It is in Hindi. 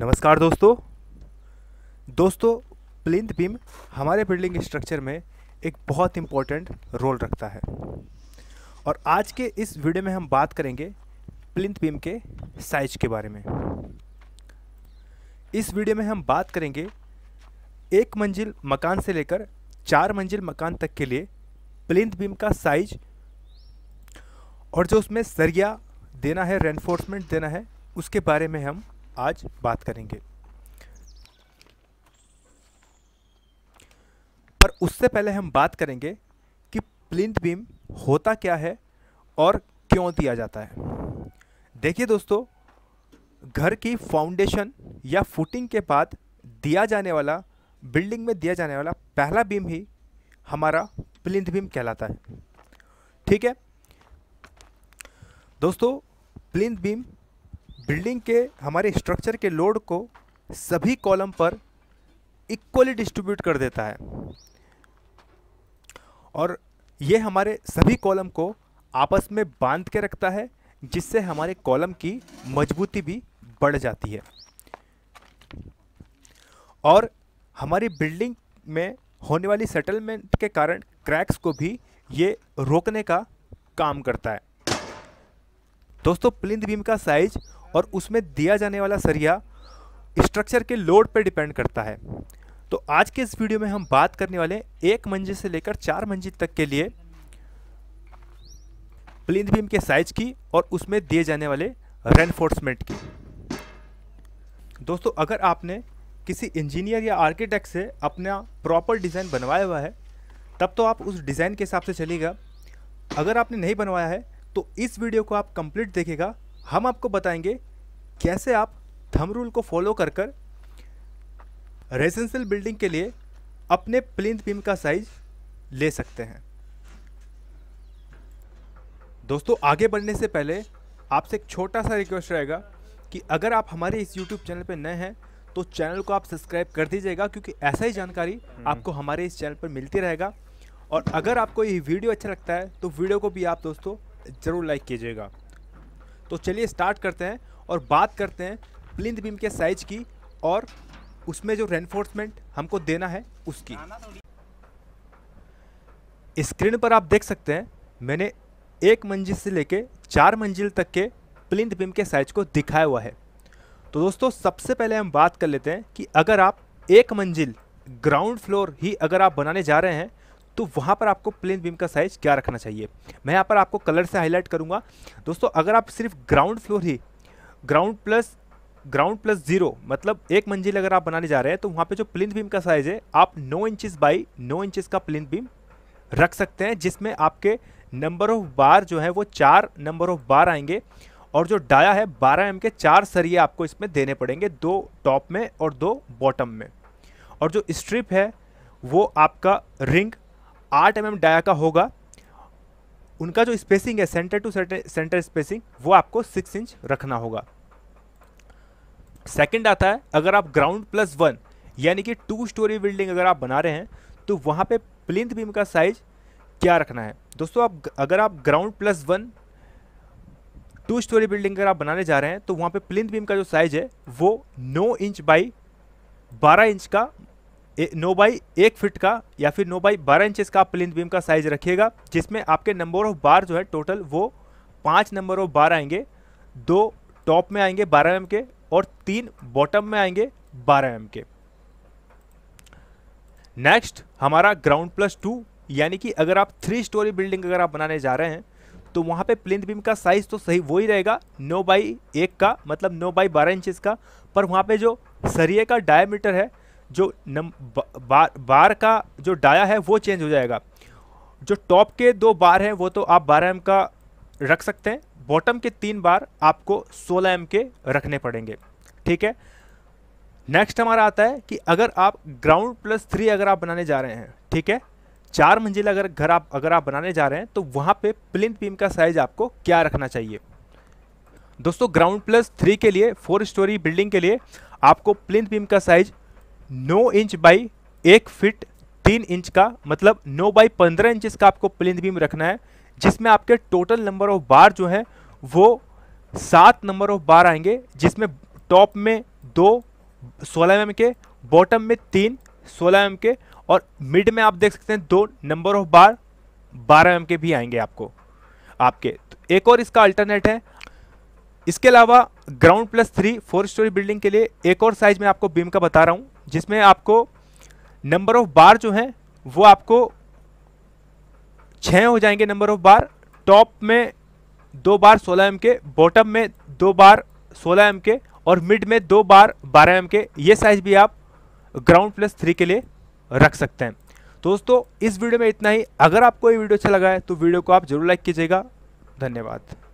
नमस्कार दोस्तों दोस्तों प्लिंथ बीम हमारे बिल्डिंग स्ट्रक्चर में एक बहुत इम्पोर्टेंट रोल रखता है और आज के इस वीडियो में हम बात करेंगे प्लिंथ बीम के साइज के बारे में इस वीडियो में हम बात करेंगे एक मंजिल मकान से लेकर चार मंजिल मकान तक के लिए प्लिंथ बीम का साइज और जो उसमें सरिया देना है रेनफोर्समेंट देना है उसके बारे में हम आज बात करेंगे पर उससे पहले हम बात करेंगे कि प्लिंथ बीम होता क्या है और क्यों दिया जाता है देखिए दोस्तों घर की फाउंडेशन या फुटिंग के बाद दिया जाने वाला बिल्डिंग में दिया जाने वाला पहला बीम ही हमारा प्लिंथ बीम कहलाता है ठीक है दोस्तों प्लिंथ बीम बिल्डिंग के हमारे स्ट्रक्चर के लोड को सभी कॉलम पर इक्वली डिस्ट्रीब्यूट कर देता है और ये हमारे सभी कॉलम को आपस में बांध के रखता है जिससे हमारे कॉलम की मजबूती भी बढ़ जाती है और हमारी बिल्डिंग में होने वाली सेटलमेंट के कारण क्रैक्स को भी ये रोकने का काम करता है दोस्तों प्लिंथ बीम का साइज और उसमें दिया जाने वाला सरिया स्ट्रक्चर के लोड पर डिपेंड करता है तो आज के इस वीडियो में हम बात करने वाले एक मंजिल से लेकर चार मंजिल तक के लिए प्लिंथ बीम के साइज की और उसमें दिए जाने वाले रेनफोर्समेंट की दोस्तों अगर आपने किसी इंजीनियर या आर्किटेक्ट से अपना प्रॉपर डिज़ाइन बनवाया हुआ है तब तो आप उस डिज़ाइन के हिसाब से चलेगा अगर आपने नहीं बनवाया है तो इस वीडियो को आप कंप्लीट देखेगा हम आपको बताएंगे कैसे आप थम रूल को फॉलो कर कर रेजिडेंशियल बिल्डिंग के लिए अपने प्लिंथ बीम का साइज ले सकते हैं दोस्तों आगे बढ़ने से पहले आपसे एक छोटा सा रिक्वेस्ट रहेगा कि अगर आप हमारे इस यूट्यूब चैनल पर नए हैं तो चैनल को आप सब्सक्राइब कर दीजिएगा क्योंकि ऐसा ही जानकारी हम्म। आपको हमारे इस चैनल पर मिलती रहेगा और अगर आपको ये वीडियो अच्छा लगता है तो वीडियो को भी आप दोस्तों ज़रूर लाइक कीजिएगा तो चलिए स्टार्ट करते हैं और बात करते हैं प्लिंथ बीम के साइज की और उसमें जो रेनफोर्समेंट हमको देना है उसकी स्क्रीन पर आप देख सकते हैं मैंने एक मंजिल से लेके चार मंजिल तक के प्लिंथ बीम के साइज को दिखाया हुआ है तो दोस्तों सबसे पहले हम बात कर लेते हैं कि अगर आप एक मंजिल ग्राउंड फ्लोर ही अगर आप बनाने जा रहे हैं तो वहाँ पर आपको प्लेन बीम का साइज़ क्या रखना चाहिए मैं यहाँ पर आपको कलर से हाईलाइट करूँगा दोस्तों अगर आप सिर्फ ग्राउंड फ्लोर ही ground plus ground plus zero मतलब एक मंजिल अगर आप बनाने जा रहे हैं तो वहाँ पे जो प्लिन बीम का साइज़ है आप 9 इंचिस बाई 9 इंचिस का प्लिन बीम रख सकते हैं जिसमें आपके नंबर ऑफ बार जो है वो चार नंबर ऑफ बार आएंगे और जो डाया है 12 एम के चार सरिये आपको इसमें देने पड़ेंगे दो टॉप में और दो बॉटम में और जो स्ट्रिप है वो आपका रिंग आठ एम एम डाया का होगा उनका जो स्पेसिंग है सेंटर टू सेंटर स्पेसिंग वो आपको सिक्स इंच रखना होगा सेकंड आता है अगर आप ग्राउंड प्लस वन यानी कि टू स्टोरी बिल्डिंग अगर आप बना रहे हैं तो वहाँ पे प्लिंथ बीम का साइज क्या रखना है दोस्तों आप अगर आप ground plus one two storey building अगर आप बनाने जा रहे हैं तो वहाँ पे प्लिंथ बीम का जो साइज है वो नौ इंच बाई बारह इंच का नो बाई एक फिट का या फिर नो बाई बारह इंचज का प्लिन बीम का साइज रखिएगा जिसमें आपके नंबर ऑफ बार जो है टोटल वो पाँच नंबर ऑफ बार आएंगे दो टॉप में आएंगे बारह एम के और तीन बॉटम में आएंगे बारह एम के नेक्स्ट हमारा ग्राउंड प्लस टू यानी कि अगर आप थ्री स्टोरी बिल्डिंग अगर आप बनाने जा रहे हैं तो वहाँ पे प्लिंथ बीम का साइज़ तो सही वही रहेगा नो बाई एक का मतलब नो बाई बारह इंचज़ का पर वहाँ पे जो सरिये का डायमीटर है जो नम बार बार का जो डाया है वो चेंज हो जाएगा जो टॉप के दो बार हैं वो तो आप बारह एम का रख सकते हैं बॉटम के तीन बार आपको सोलह एम के रखने पड़ेंगे ठीक है नेक्स्ट हमारा आता है कि अगर आप ग्राउंड प्लस थ्री अगर आप बनाने जा रहे हैं ठीक है चार मंजिल अगर घर आप अगर आप बनाने जा रहे हैं तो वहाँ पे प्लिंथ बीम का साइज आपको क्या रखना चाहिए दोस्तों ग्राउंड प्लस थ्री के लिए फोर स्टोरी बिल्डिंग के लिए आपको प्लिंथ बीम का साइज नौ इंच बाई एक फिट तीन इंच का मतलब नौ बाई पंद्रह इंच का आपको प्लिंथ बीम रखना है जिसमें आपके टोटल नंबर ऑफ बार जो है वो सात नंबर ऑफ बार आएंगे जिसमें टॉप में दो सोलह एम के बॉटम में तीन सोलह एम के और मिड में आप देख सकते हैं दो नंबर ऑफ बार बारह एम के भी आएंगे आपको आपके तो एक और इसका अल्टरनेट है इसके अलावा ground plus three four storey building के लिए एक और साइज में आपको बीम का बता रहा हूँ जिसमें आपको नंबर ऑफ बार जो हैं वो आपको छः हो जाएंगे नंबर ऑफ बार टॉप में दो बार 16 एम के बॉटम में दो बार 16 एम के और मिड में दो बार 12 एम के ये साइज भी आप ग्राउंड प्लस थ्री के लिए रख सकते हैं दोस्तों इस वीडियो में इतना ही अगर आपको ये वीडियो अच्छा लगा है तो वीडियो को आप जरूर लाइक कीजिएगा धन्यवाद